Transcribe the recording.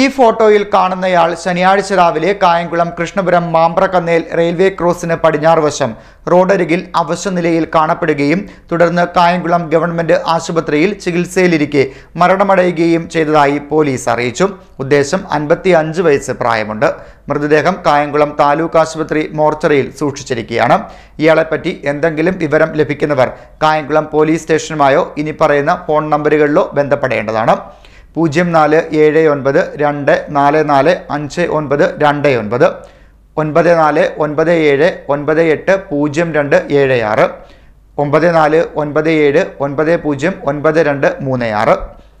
ഈ ഫോട്ടോയിൽ കാണുന്നയാൾ ശനിയാഴ്ച രാവിലെ കായംകുളം കൃഷ്ണപുരം മാമ്പ്രക്കന്നേൽ റെയിൽവേ ക്രോസിന് പടിഞ്ഞാറ് വശം റോഡരികിൽ അവശനിലയിൽ കാണപ്പെടുകയും തുടർന്ന് കായംകുളം ഗവൺമെന്റ് ആശുപത്രിയിൽ ചികിത്സയിലിരിക്കെ മരണമടയുകയും ചെയ്തതായി പോലീസ് അറിയിച്ചു ഉദ്ദേശം അൻപത്തി വയസ്സ് പ്രായമുണ്ട് മൃതദേഹം കായംകുളം താലൂക്ക് ആശുപത്രി മോർച്ചറിയിൽ സൂക്ഷിച്ചിരിക്കുകയാണ് ഇയാളെപ്പറ്റി എന്തെങ്കിലും വിവരം ലഭിക്കുന്നവർ കായംകുളം പോലീസ് സ്റ്റേഷനുമായോ ഇനി പറയുന്ന ഫോൺ നമ്പറുകളിലോ ബന്ധപ്പെടേണ്ടതാണ് പൂജ്യം നാല് ഏഴ് ഒൻപത് രണ്ട് നാല് നാല് അഞ്ച് ഒൻപത് രണ്ട് ഒൻപത് ഒൻപത് നാല് ഒൻപത് ഏഴ് ഒൻപത് എട്ട് പൂജ്യം രണ്ട് ഏഴ് ആറ് ഒമ്പത് നാല് ഒൻപത് ഏഴ് ഒൻപത് പൂജ്യം ഒൻപത് രണ്ട് മൂന്ന് ആറ്